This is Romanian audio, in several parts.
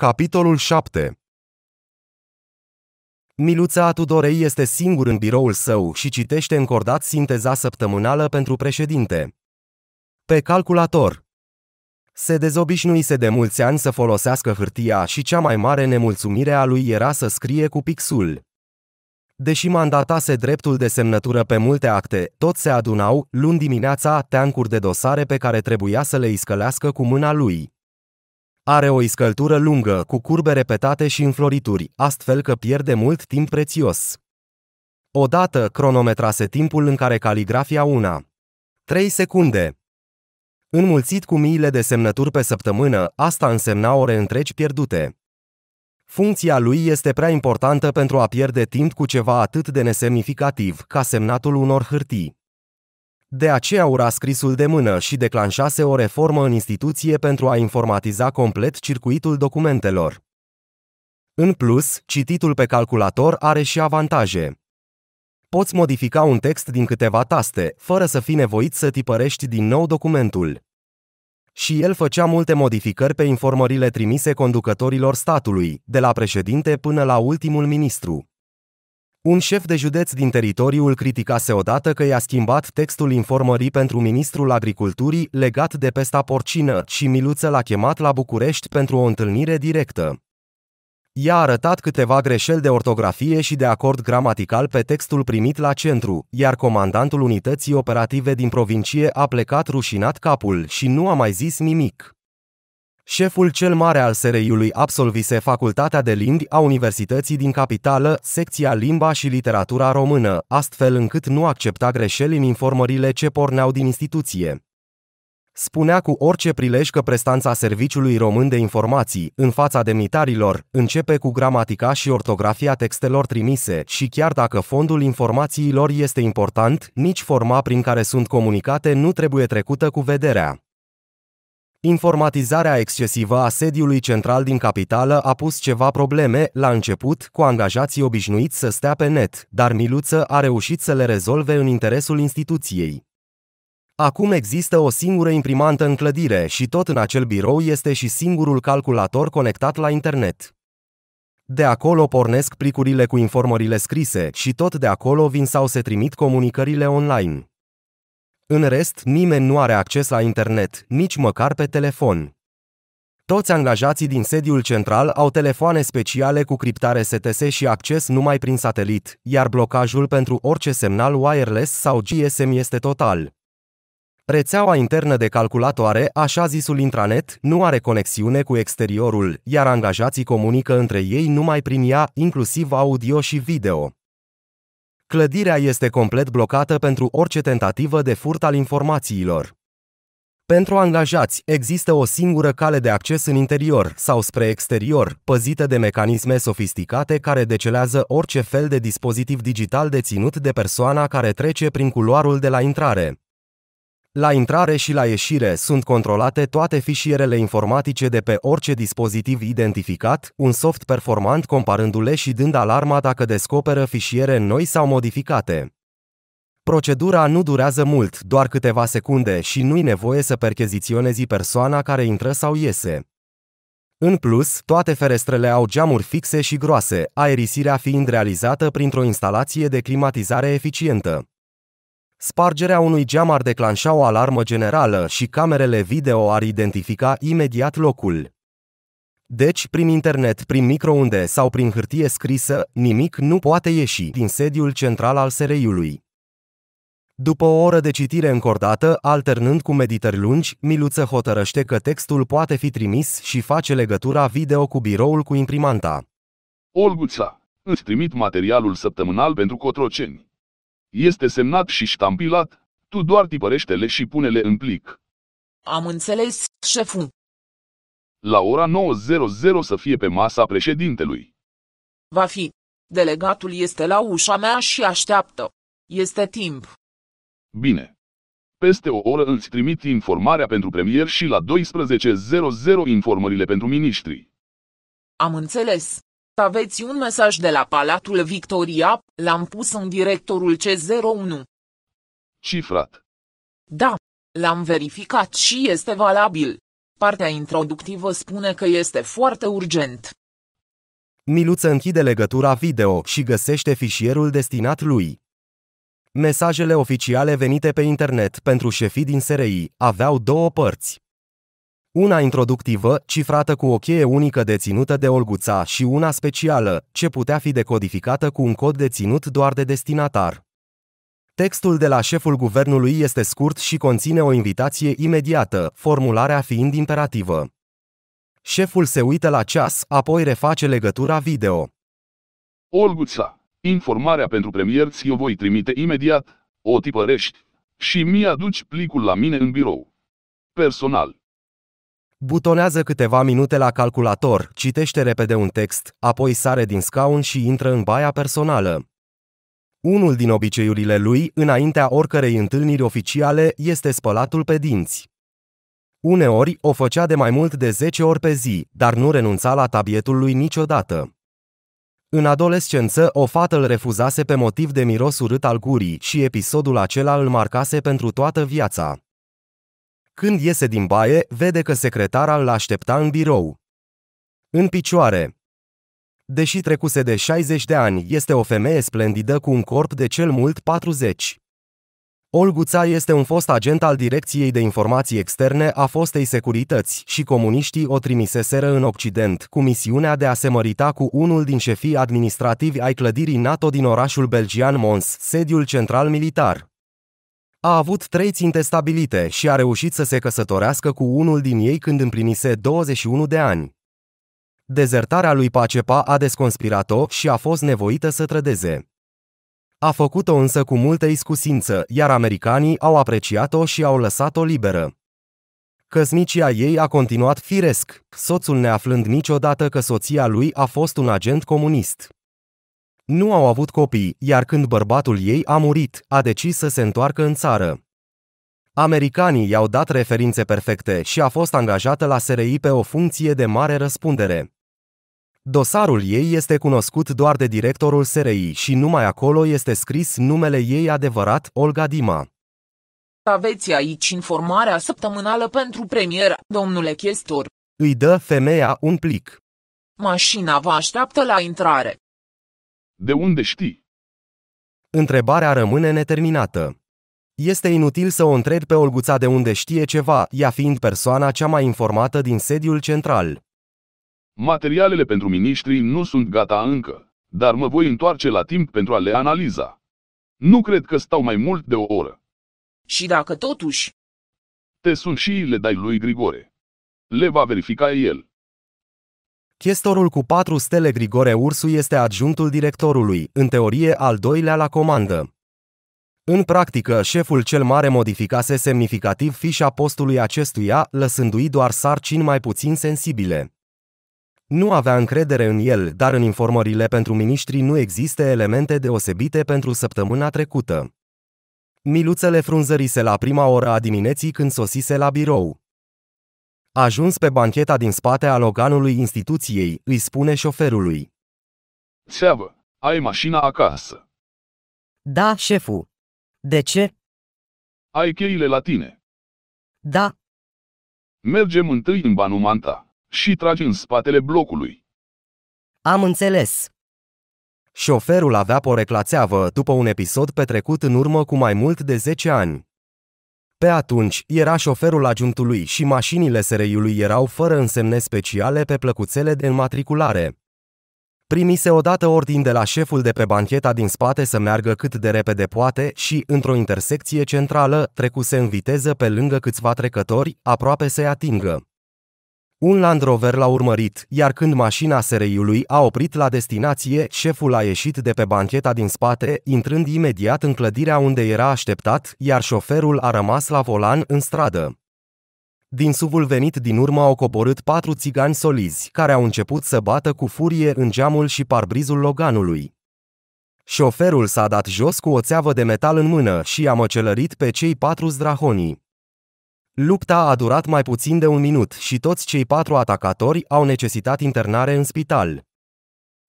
Capitolul 7 Miluța Tudorei este singur în biroul său și citește încordat sinteza săptămânală pentru președinte. Pe calculator. Se dezobișnuise de mulți ani să folosească hârtia și cea mai mare nemulțumire a lui era să scrie cu pixul. Deși mandatase dreptul de semnătură pe multe acte, tot se adunau, luni dimineața, teancuri de dosare pe care trebuia să le iscălească cu mâna lui. Are o iscăltură lungă, cu curbe repetate și înflorituri, astfel că pierde mult timp prețios. Odată cronometrase timpul în care caligrafia una. 3 secunde. Înmulțit cu miile de semnături pe săptămână, asta însemna ore întregi pierdute. Funcția lui este prea importantă pentru a pierde timp cu ceva atât de nesemnificativ ca semnatul unor hârtii. De aceea ura scrisul de mână și declanșase o reformă în instituție pentru a informatiza complet circuitul documentelor. În plus, cititul pe calculator are și avantaje. Poți modifica un text din câteva taste, fără să fii nevoit să tipărești din nou documentul. Și el făcea multe modificări pe informările trimise conducătorilor statului, de la președinte până la ultimul ministru. Un șef de județ din teritoriul criticase odată că i-a schimbat textul informării pentru ministrul agriculturii legat de pesta porcină și Miluță l-a chemat la București pentru o întâlnire directă. I-a arătat câteva greșeli de ortografie și de acord gramatical pe textul primit la centru, iar comandantul unității operative din provincie a plecat rușinat capul și nu a mai zis nimic. Șeful cel mare al SRI-ului absolvise Facultatea de Limbi a Universității din Capitală, secția Limba și Literatura Română, astfel încât nu accepta greșeli în informările ce porneau din instituție. Spunea cu orice prilej că prestanța Serviciului Român de Informații, în fața demnitarilor, începe cu gramatica și ortografia textelor trimise și chiar dacă fondul informațiilor este important, nici forma prin care sunt comunicate nu trebuie trecută cu vederea. Informatizarea excesivă a sediului central din capitală a pus ceva probleme, la început, cu angajații obișnuiți să stea pe net, dar Miluță a reușit să le rezolve în interesul instituției. Acum există o singură imprimantă în clădire și tot în acel birou este și singurul calculator conectat la internet. De acolo pornesc plicurile cu informările scrise și tot de acolo vin sau se trimit comunicările online. În rest, nimeni nu are acces la internet, nici măcar pe telefon. Toți angajații din sediul central au telefoane speciale cu criptare STS și acces numai prin satelit, iar blocajul pentru orice semnal wireless sau GSM este total. Rețeaua internă de calculatoare, așa zisul intranet, nu are conexiune cu exteriorul, iar angajații comunică între ei numai prin ea, inclusiv audio și video. Clădirea este complet blocată pentru orice tentativă de furt al informațiilor. Pentru angajați există o singură cale de acces în interior sau spre exterior, păzită de mecanisme sofisticate care decelează orice fel de dispozitiv digital deținut de persoana care trece prin culoarul de la intrare. La intrare și la ieșire sunt controlate toate fișierele informatice de pe orice dispozitiv identificat, un soft performant comparându-le și dând alarma dacă descoperă fișiere noi sau modificate. Procedura nu durează mult, doar câteva secunde și nu-i nevoie să percheziționezi persoana care intră sau iese. În plus, toate ferestrele au geamuri fixe și groase, aerisirea fiind realizată printr-o instalație de climatizare eficientă. Spargerea unui geam ar declanșa o alarmă generală și camerele video ar identifica imediat locul. Deci, prin internet, prin microunde sau prin hârtie scrisă, nimic nu poate ieși din sediul central al SRI-ului. După o oră de citire încordată, alternând cu meditări lungi, Miluță hotărăște că textul poate fi trimis și face legătura video cu biroul cu imprimanta. Olguța, îți trimit materialul săptămânal pentru Cotroceni. Este semnat și ștampilat, tu doar tipărește-le și pune-le în plic. Am înțeles, șeful. La ora 9.00 să fie pe masa președintelui. Va fi. Delegatul este la ușa mea și așteaptă. Este timp. Bine. Peste o oră îți trimit informarea pentru premier și la 12.00 informările pentru miniștri. Am înțeles. Aveți un mesaj de la Palatul Victoria, l-am pus în directorul C01. Cifrat. Da, l-am verificat și este valabil. Partea introductivă spune că este foarte urgent. Miluță închide legătura video și găsește fișierul destinat lui. Mesajele oficiale venite pe internet pentru șefii din SRI aveau două părți. Una introductivă, cifrată cu o cheie unică deținută de olguța și una specială, ce putea fi decodificată cu un cod deținut doar de destinatar. Textul de la șeful guvernului este scurt și conține o invitație imediată, formularea fiind imperativă. Șeful se uită la ceas, apoi reface legătura video. Olguța, informarea pentru premier ți-o voi trimite imediat, o tipărești și mi-aduci plicul la mine în birou. Personal. Butonează câteva minute la calculator, citește repede un text, apoi sare din scaun și intră în baia personală. Unul din obiceiurile lui, înaintea oricărei întâlniri oficiale, este spălatul pe dinți. Uneori o făcea de mai mult de 10 ori pe zi, dar nu renunța la tabietul lui niciodată. În adolescență, o fată îl refuzase pe motiv de miros urât al gurii și episodul acela îl marcase pentru toată viața. Când iese din baie, vede că secretara îl aștepta în birou. În picioare. Deși trecuse de 60 de ani, este o femeie splendidă cu un corp de cel mult 40. Olguța este un fost agent al Direcției de Informații Externe a fostei securități și comuniștii o trimiseseră în Occident cu misiunea de a se mărita cu unul din șefii administrativi ai clădirii NATO din orașul belgian Mons, sediul central militar. A avut trei ținte stabilite și a reușit să se căsătorească cu unul din ei când împlinise 21 de ani. Dezertarea lui Pacepa a desconspirat-o și a fost nevoită să trădeze. A făcut-o însă cu multă iscusință, iar americanii au apreciat-o și au lăsat-o liberă. Căsnicia ei a continuat firesc, soțul neaflând niciodată că soția lui a fost un agent comunist. Nu au avut copii, iar când bărbatul ei a murit, a decis să se întoarcă în țară. Americanii i-au dat referințe perfecte și a fost angajată la SRI pe o funcție de mare răspundere. Dosarul ei este cunoscut doar de directorul SRI și numai acolo este scris numele ei adevărat, Olga Dima. Aveți aici informarea săptămânală pentru premier, domnule chestor. Îi dă femeia un plic. Mașina vă așteaptă la intrare. De unde știi? Întrebarea rămâne neterminată. Este inutil să o întrebi pe Olguța de unde știe ceva, ea fiind persoana cea mai informată din sediul central. Materialele pentru miniștri nu sunt gata încă, dar mă voi întoarce la timp pentru a le analiza. Nu cred că stau mai mult de o oră. Și dacă totuși... Te sun și le dai lui Grigore. Le va verifica el. Chestorul cu patru stele Grigore Ursu este adjunctul directorului, în teorie al doilea la comandă. În practică, șeful cel mare modificase semnificativ fișa postului acestuia, lăsându-i doar sarcini mai puțin sensibile. Nu avea încredere în el, dar în informările pentru miniștri nu există elemente deosebite pentru săptămâna trecută. Miluțele frunzărise la prima oră a dimineții când sosise la birou. A ajuns pe bancheta din spate a loganului instituției, îi spune șoferului. Țeavă, ai mașina acasă. Da, șefu. De ce? Ai cheile la tine. Da. Mergem întâi în banumanta și tragi în spatele blocului. Am înțeles. Șoferul avea poreclațeavă după un episod petrecut în urmă cu mai mult de 10 ani. Pe atunci, era șoferul ajuntului și mașinile SRI-ului erau fără însemne speciale pe plăcuțele de înmatriculare. Primise odată ordin de la șeful de pe bancheta din spate să meargă cât de repede poate și, într-o intersecție centrală, trecuse în viteză pe lângă câțiva trecători, aproape să-i atingă. Un Land Rover l-a urmărit, iar când mașina SRI-ului a oprit la destinație, șeful a ieșit de pe bancheta din spate, intrând imediat în clădirea unde era așteptat, iar șoferul a rămas la volan în stradă. Din suvul venit din urmă au coborât patru țigani solizi, care au început să bată cu furie în geamul și parbrizul Loganului. Șoferul s-a dat jos cu o țeavă de metal în mână și a măcelărit pe cei patru zdrahonii. Lupta a durat mai puțin de un minut și toți cei patru atacatori au necesitat internare în spital.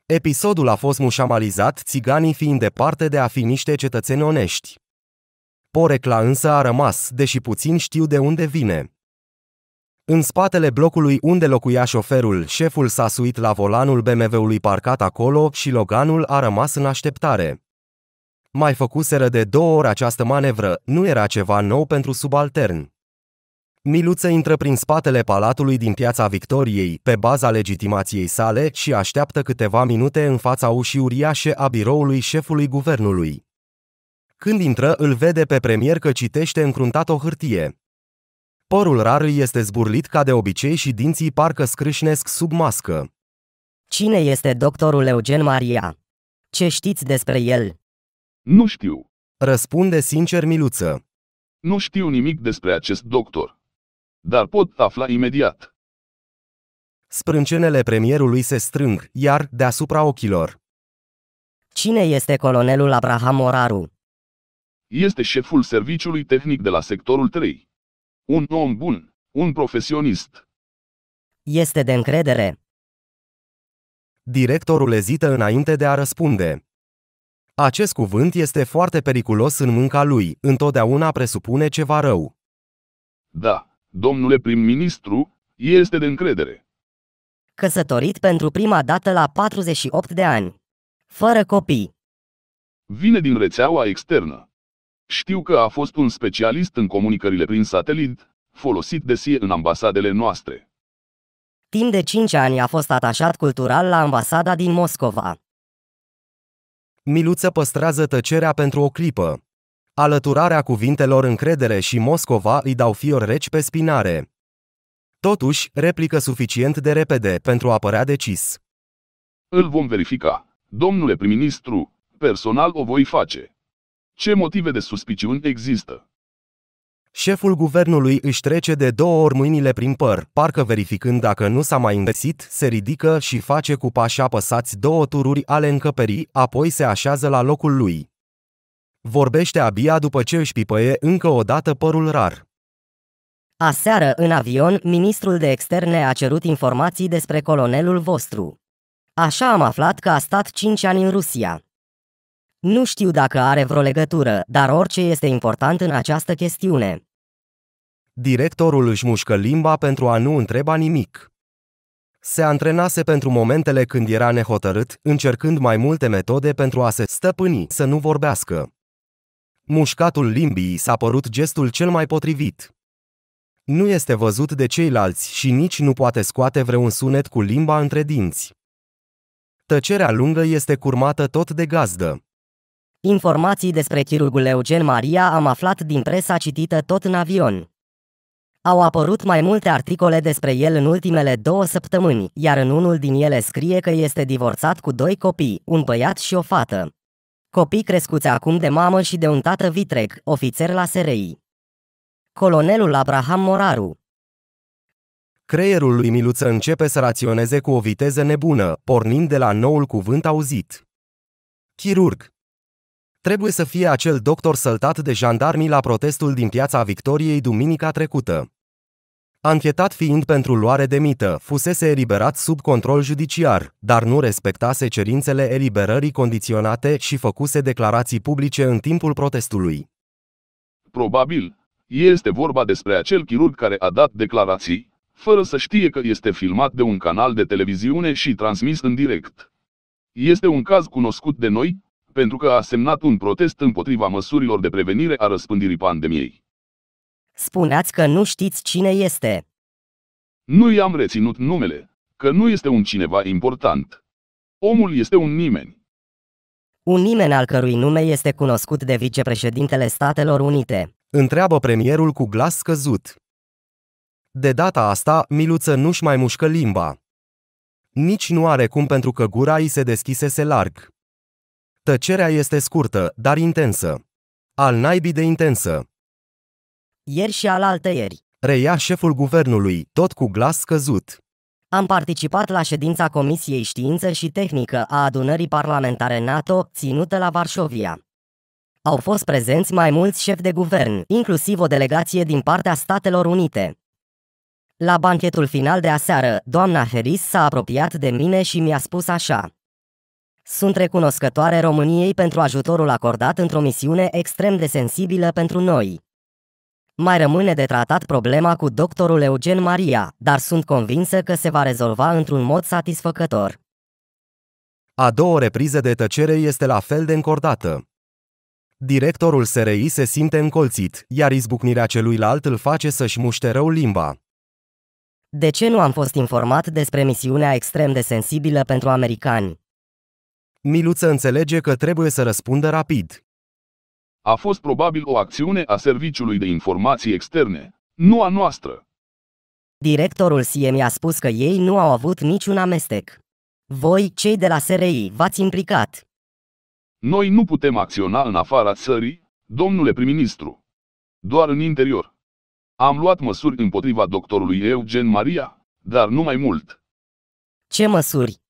Episodul a fost mușamalizat, țiganii fiind departe de a fi niște cetățeni onești. Porecla însă a rămas, deși puțin știu de unde vine. În spatele blocului unde locuia șoferul, șeful s-a suit la volanul BMW-ului parcat acolo și Loganul a rămas în așteptare. Mai făcuseră de două ori această manevră, nu era ceva nou pentru subaltern. Miluță intră prin spatele palatului din piața Victoriei, pe baza legitimației sale, și așteaptă câteva minute în fața ușii uriașe a biroului șefului guvernului. Când intră, îl vede pe premier că citește încruntat o hârtie. Părul rar îi este zburlit ca de obicei și dinții parcă scrâșnesc sub mască. Cine este doctorul Eugen Maria? Ce știți despre el? Nu știu. Răspunde sincer Miluță. Nu știu nimic despre acest doctor dar pot afla imediat. Sprâncenele premierului se strâng, iar deasupra ochilor. Cine este colonelul Abraham Oraru? Este șeful serviciului tehnic de la sectorul 3. Un om bun, un profesionist. Este de încredere. Directorul ezită înainte de a răspunde. Acest cuvânt este foarte periculos în munca lui, întotdeauna presupune ceva rău. Da, Domnule prim-ministru, este de încredere. Căsătorit pentru prima dată la 48 de ani. Fără copii. Vine din rețeaua externă. Știu că a fost un specialist în comunicările prin satelit, folosit de sie în ambasadele noastre. Timp de 5 ani a fost atașat cultural la ambasada din Moscova. Miluță păstrează tăcerea pentru o clipă. Alăturarea cuvintelor încredere și Moscova îi dau fior reci pe spinare. Totuși, replică suficient de repede pentru a părea decis. Îl vom verifica. Domnule prim-ministru, personal o voi face. Ce motive de suspiciuni există? Șeful guvernului își trece de două ori mâinile prin păr, parcă verificând dacă nu s-a mai îngăsit, se ridică și face cu pași apăsați două tururi ale încăperii, apoi se așează la locul lui. Vorbește abia după ce își pipăie încă o dată părul rar. Aseară, în avion, ministrul de externe a cerut informații despre colonelul vostru. Așa am aflat că a stat 5 ani în Rusia. Nu știu dacă are vreo legătură, dar orice este important în această chestiune. Directorul își mușcă limba pentru a nu întreba nimic. Se antrenase pentru momentele când era nehotărât, încercând mai multe metode pentru a se stăpâni, să nu vorbească. Mușcatul limbii s-a părut gestul cel mai potrivit. Nu este văzut de ceilalți și nici nu poate scoate vreun sunet cu limba între dinți. Tăcerea lungă este curmată tot de gazdă. Informații despre chirurgul Eugen Maria am aflat din presa citită tot în avion. Au apărut mai multe articole despre el în ultimele două săptămâni, iar în unul din ele scrie că este divorțat cu doi copii, un băiat și o fată. Copii crescuți acum de mamă și de un tată vitreg, ofițer la SRI. Colonelul Abraham Moraru Creierul lui Miluță începe să raționeze cu o viteză nebună, pornind de la noul cuvânt auzit. Chirurg trebuie să fie acel doctor săltat de jandarmii la protestul din piața Victoriei duminica trecută. Anchetat fiind pentru luare de mită, fusese eliberat sub control judiciar, dar nu respectase cerințele eliberării condiționate și făcuse declarații publice în timpul protestului. Probabil, este vorba despre acel chirurg care a dat declarații, fără să știe că este filmat de un canal de televiziune și transmis în direct. Este un caz cunoscut de noi, pentru că a semnat un protest împotriva măsurilor de prevenire a răspândirii pandemiei. Spuneați că nu știți cine este. Nu i-am reținut numele, că nu este un cineva important. Omul este un nimeni. Un nimeni al cărui nume este cunoscut de vicepreședintele Statelor Unite. Întreabă premierul cu glas scăzut. De data asta, Miluță nu-și mai mușcă limba. Nici nu are cum pentru că gura îi se deschisese larg. Tăcerea este scurtă, dar intensă. Al naibii de intensă ieri și alaltă ieri. Reia șeful guvernului, tot cu glas scăzut. Am participat la ședința Comisiei Știință și Tehnică a adunării parlamentare NATO, ținută la Varșovia. Au fost prezenți mai mulți șefi de guvern, inclusiv o delegație din partea Statelor Unite. La banchetul final de aseară, doamna Heris s-a apropiat de mine și mi-a spus așa. Sunt recunoscătoare României pentru ajutorul acordat într-o misiune extrem de sensibilă pentru noi. Mai rămâne de tratat problema cu doctorul Eugen Maria, dar sunt convinsă că se va rezolva într-un mod satisfăcător. A doua repriză de tăcere este la fel de încordată. Directorul SRI se simte încolțit, iar izbucnirea celuilalt îl face să-și muște rău limba. De ce nu am fost informat despre misiunea extrem de sensibilă pentru americani? Miluță înțelege că trebuie să răspundă rapid. A fost probabil o acțiune a Serviciului de Informații Externe, nu a noastră. Directorul SIE a spus că ei nu au avut niciun amestec. Voi, cei de la SRI, v-ați implicat. Noi nu putem acționa în afara țării, domnule prim-ministru. Doar în interior. Am luat măsuri împotriva doctorului Eugen Maria, dar nu mai mult. Ce măsuri?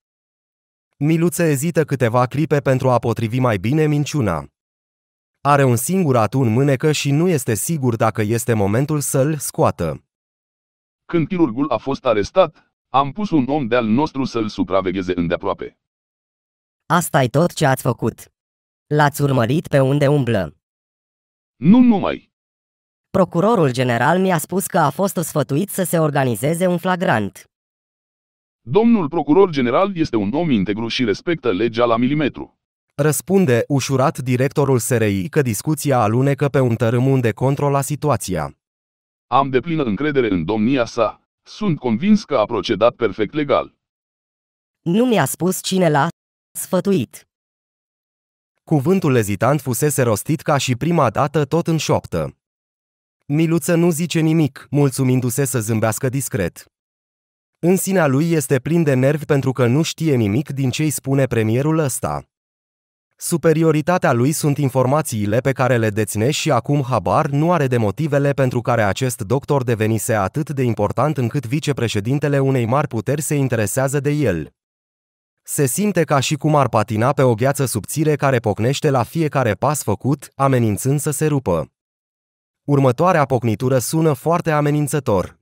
Miluță ezită câteva clipe pentru a potrivi mai bine minciuna. Are un singur atun mânecă și nu este sigur dacă este momentul să-l scoată. Când chirurgul a fost arestat, am pus un om de-al nostru să-l supravegheze îndeaproape. asta e tot ce ați făcut. L-ați urmărit pe unde umblă. Nu numai. Procurorul general mi-a spus că a fost sfătuit să se organizeze un flagrant. Domnul procuror general este un om integru și respectă legea la milimetru. Răspunde ușurat directorul SRI că discuția alunecă pe un tărâm unde controla situația. Am deplină încredere în domnia sa. Sunt convins că a procedat perfect legal. Nu mi-a spus cine l-a sfătuit. Cuvântul ezitant fusese rostit ca și prima dată tot în șoaptă. Miluță nu zice nimic, mulțumindu-se să zâmbească discret. În sinea lui este plin de nervi pentru că nu știe nimic din ce îi spune premierul ăsta. Superioritatea lui sunt informațiile pe care le deține și acum habar nu are de motivele pentru care acest doctor devenise atât de important încât vicepreședintele unei mari puteri se interesează de el. Se simte ca și cum ar patina pe o gheață subțire care pocnește la fiecare pas făcut, amenințând să se rupă. Următoarea pocnitură sună foarte amenințător.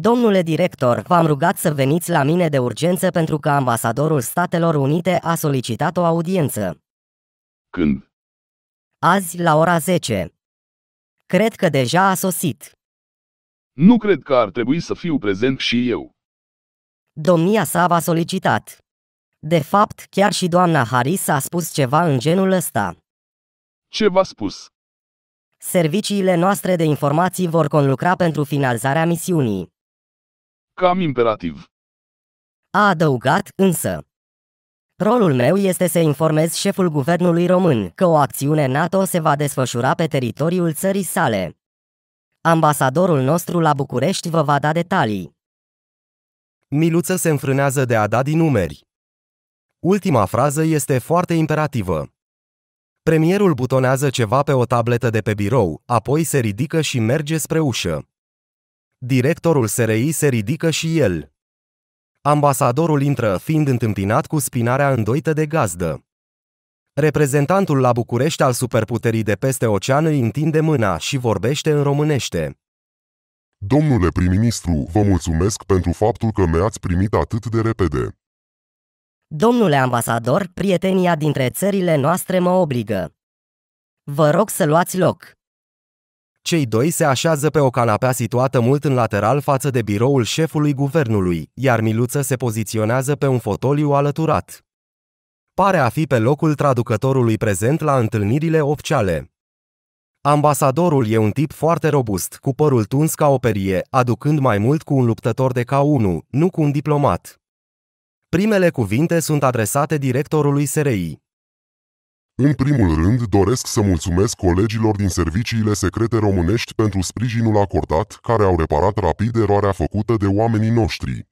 Domnule director, v-am rugat să veniți la mine de urgență pentru că ambasadorul Statelor Unite a solicitat o audiență. Când? Azi, la ora 10. Cred că deja a sosit. Nu cred că ar trebui să fiu prezent și eu. Domnia sa v-a solicitat. De fapt, chiar și doamna Harris a spus ceva în genul ăsta. Ce v-a spus? Serviciile noastre de informații vor conlucra pentru finalizarea misiunii cam imperativ. A adăugat însă. Rolul meu este să informez șeful guvernului român că o acțiune NATO se va desfășura pe teritoriul țării sale. Ambasadorul nostru la București vă va da detalii. Miluță se înfrânează de a da din numeri. Ultima frază este foarte imperativă. Premierul butonează ceva pe o tabletă de pe birou, apoi se ridică și merge spre ușă. Directorul SRI se ridică și el. Ambasadorul intră, fiind întâmpinat cu spinarea îndoită de gazdă. Reprezentantul la București al superputerii de peste ocean îi întinde mâna și vorbește în românește. Domnule prim-ministru, vă mulțumesc pentru faptul că mi-ați primit atât de repede. Domnule ambasador, prietenia dintre țările noastre mă obligă. Vă rog să luați loc. Cei doi se așează pe o canapea situată mult în lateral față de biroul șefului guvernului, iar Miluță se poziționează pe un fotoliu alăturat. Pare a fi pe locul traducătorului prezent la întâlnirile oficiale. Ambasadorul e un tip foarte robust, cu părul tuns ca o perie, aducând mai mult cu un luptător de K1, nu cu un diplomat. Primele cuvinte sunt adresate directorului SRI. În primul rând, doresc să mulțumesc colegilor din serviciile secrete românești pentru sprijinul acordat, care au reparat rapid eroarea făcută de oamenii noștri.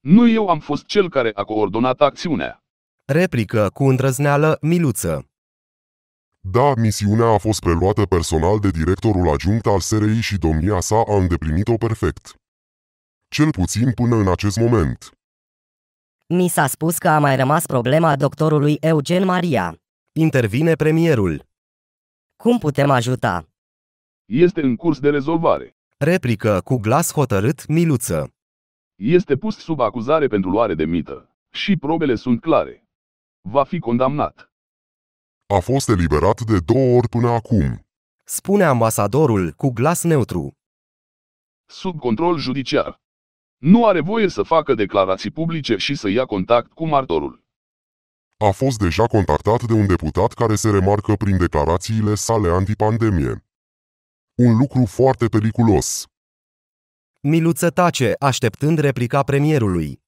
Nu eu am fost cel care a coordonat acțiunea. Replică cu îndrăzneală Miluță. Da, misiunea a fost preluată personal de directorul adjunct al SRI și domnia sa a îndeplinit-o perfect. Cel puțin până în acest moment. Mi s-a spus că a mai rămas problema doctorului Eugen Maria intervine premierul. Cum putem ajuta? Este în curs de rezolvare. Replică cu glas hotărât Miluță. Este pus sub acuzare pentru luare de mită. Și probele sunt clare. Va fi condamnat. A fost eliberat de două ori până acum. Spune ambasadorul cu glas neutru. Sub control judiciar. Nu are voie să facă declarații publice și să ia contact cu martorul a fost deja contactat de un deputat care se remarcă prin declarațiile sale antipandemie. Un lucru foarte periculos. Miluță tace, așteptând replica premierului.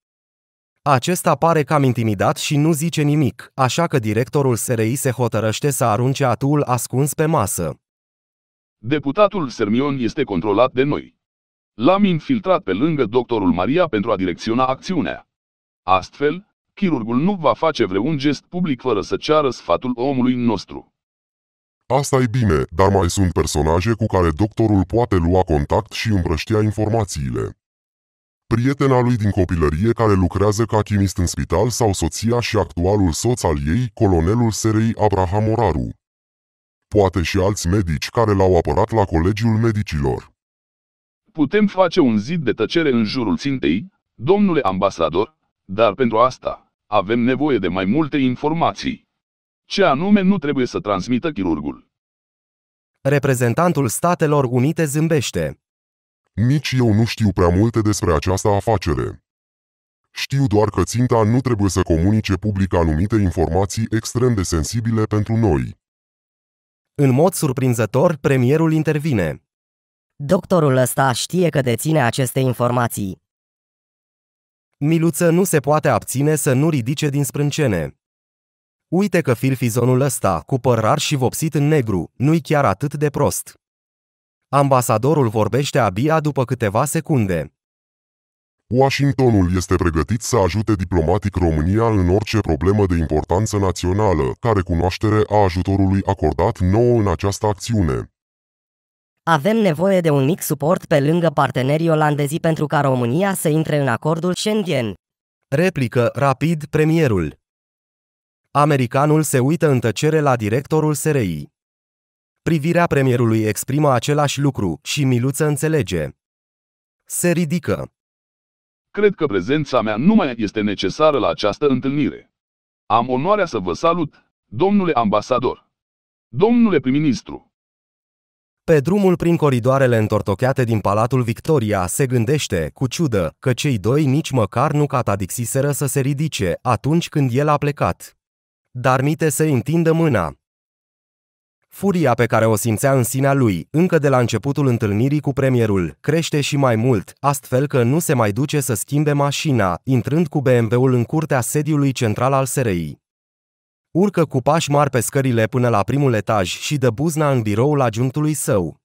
Acesta pare cam intimidat și nu zice nimic, așa că directorul SRI se hotărăște să arunce atul ascuns pe masă. Deputatul Sermion este controlat de noi. L-am infiltrat pe lângă doctorul Maria pentru a direcționa acțiunea. Astfel, chirurgul nu va face vreun gest public fără să ceară sfatul omului nostru. asta e bine, dar mai sunt personaje cu care doctorul poate lua contact și îmbrăștea informațiile. Prietena lui din copilărie care lucrează ca chimist în spital sau soția și actualul soț al ei, colonelul serei Abraham Oraru. Poate și alți medici care l-au apărat la Colegiul Medicilor. Putem face un zid de tăcere în jurul țintei, domnule ambasador, dar pentru asta avem nevoie de mai multe informații. Ce anume nu trebuie să transmită chirurgul? Reprezentantul Statelor Unite zâmbește. Nici eu nu știu prea multe despre această afacere. Știu doar că ținta nu trebuie să comunice public anumite informații extrem de sensibile pentru noi. În mod surprinzător, premierul intervine. Doctorul ăsta știe că deține aceste informații. Miluță nu se poate abține să nu ridice din sprâncene. Uite că filfizonul ăsta, cu păr rar și vopsit în negru, nu-i chiar atât de prost. Ambasadorul vorbește abia după câteva secunde. Washingtonul este pregătit să ajute diplomatic România în orice problemă de importanță națională, care cunoaștere a ajutorului acordat nouă în această acțiune. Avem nevoie de un mic suport pe lângă partenerii olandezi pentru ca România să intre în acordul Schengen. Replică rapid premierul. Americanul se uită în tăcere la directorul SRI. Privirea premierului exprimă același lucru și Miluță înțelege. Se ridică. Cred că prezența mea nu mai este necesară la această întâlnire. Am onoarea să vă salut, domnule ambasador. Domnule prim-ministru. Pe drumul prin coridoarele întortocheate din Palatul Victoria se gândește, cu ciudă, că cei doi nici măcar nu catadixiseră să se ridice atunci când el a plecat. Dar Mite se întindă mâna. Furia pe care o simțea în sinea lui, încă de la începutul întâlnirii cu premierul, crește și mai mult, astfel că nu se mai duce să schimbe mașina, intrând cu BMW-ul în curtea sediului central al SRI urcă cu pași mari pe scările până la primul etaj și dă buzna în biroul ajuntului său.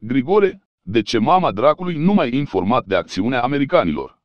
Grigore, de ce mama dracului nu mai informat de acțiunea americanilor?